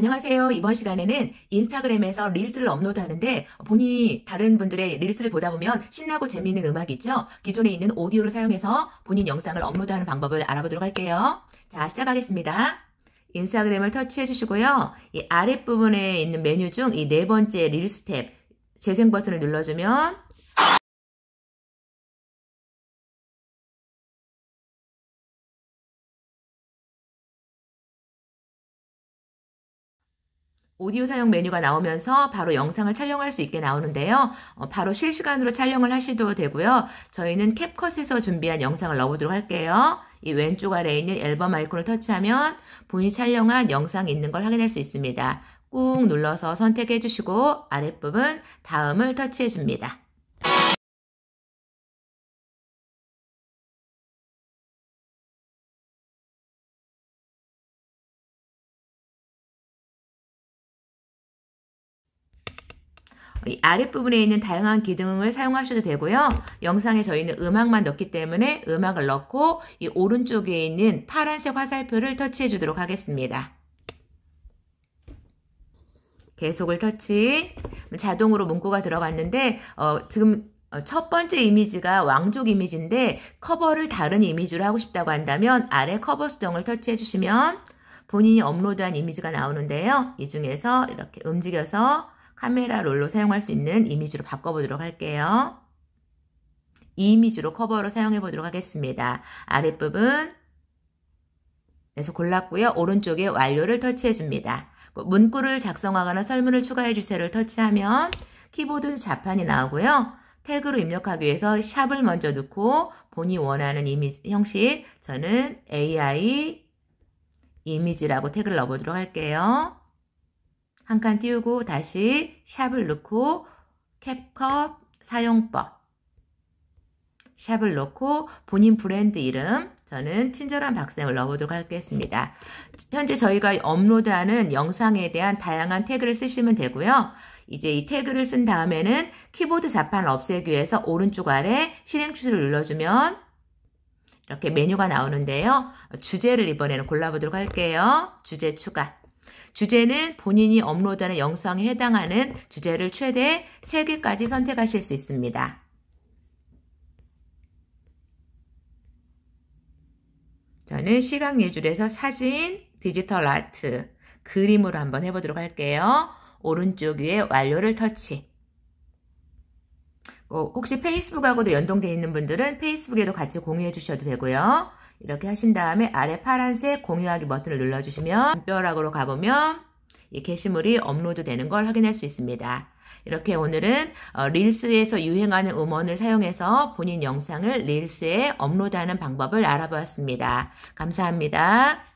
안녕하세요. 이번 시간에는 인스타그램에서 릴스를 업로드하는데 본인이 다른 분들의 릴스를 보다 보면 신나고 재미있는 음악이 죠 기존에 있는 오디오를 사용해서 본인 영상을 업로드하는 방법을 알아보도록 할게요. 자, 시작하겠습니다. 인스타그램을 터치해 주시고요. 이 아랫부분에 있는 메뉴 중 이 네 번째 릴스 탭 재생 버튼을 눌러주면 오디오 사용 메뉴가 나오면서 바로 영상을 촬영할 수 있게 나오는데요. 어, 바로 실시간으로 촬영을 하셔도 되고요. 저희는 캡컷에서 준비한 영상을 넣어보도록 할게요. 이 왼쪽 아래에 있는 앨범 아이콘을 터치하면 본인이 촬영한 영상이 있는 걸 확인할 수 있습니다. 꾹 눌러서 선택해 주시고 아랫부분 다음을 터치해 줍니다. 아랫부분에 있는 다양한 기능을 사용하셔도 되고요. 영상에 저희는 음악만 넣기 때문에 음악을 넣고 이 오른쪽에 있는 파란색 화살표를 터치해 주도록 하겠습니다. 계속을 터치 자동으로 문구가 들어갔는데 어, 지금 어, 첫 번째 이미지가 왕족 이미지인데 커버를 다른 이미지로 하고 싶다고 한다면 아래 커버 수정을 터치해 주시면 본인이 업로드한 이미지가 나오는데요. 이 중에서 이렇게 움직여서 카메라 롤로 사용할 수 있는 이미지로 바꿔보도록 할게요. 이 이미지로 커버로 사용해 보도록 하겠습니다. 아랫부분 에서 골랐고요. 오른쪽에 완료를 터치해 줍니다. 그 문구를 작성하거나 설문을 추가해 주세요를 터치하면 키보드 자판이 나오고요. 태그로 입력하기 위해서 샵을 먼저 넣고 본이 원하는 이미지 형식 저는 AI 이미지라고 태그를 넣어보도록 할게요. 한칸 띄우고 다시 샵을 넣고 캡컵 사용법 샵을 넣고 본인 브랜드 이름 저는 친절한 박쌤을 넣어보도록 하겠습니다. 현재 저희가 업로드하는 영상에 대한 다양한 태그를 쓰시면 되고요. 이제 이 태그를 쓴 다음에는 키보드 자판 없애기 위해서 오른쪽 아래 실행 추이를 눌러주면 이렇게 메뉴가 나오는데요. 주제를 이번에는 골라보도록 할게요. 주제 추가. 주제는 본인이 업로드하는 영상에 해당하는 주제를 최대 3개까지 선택하실 수 있습니다. 저는 시각 예술에서 사진, 디지털 아트, 그림으로 한번 해보도록 할게요. 오른쪽 위에 완료를 터치. 어, 혹시 페이스북하고도 연동되어 있는 분들은 페이스북에도 같이 공유해 주셔도 되고요. 이렇게 하신 다음에 아래 파란색 공유하기 버튼을 눌러주시면 뼈락으로 가보면 이 게시물이 업로드 되는 걸 확인할 수 있습니다. 이렇게 오늘은 어, 릴스에서 유행하는 음원을 사용해서 본인 영상을 릴스에 업로드하는 방법을 알아보았습니다. 감사합니다.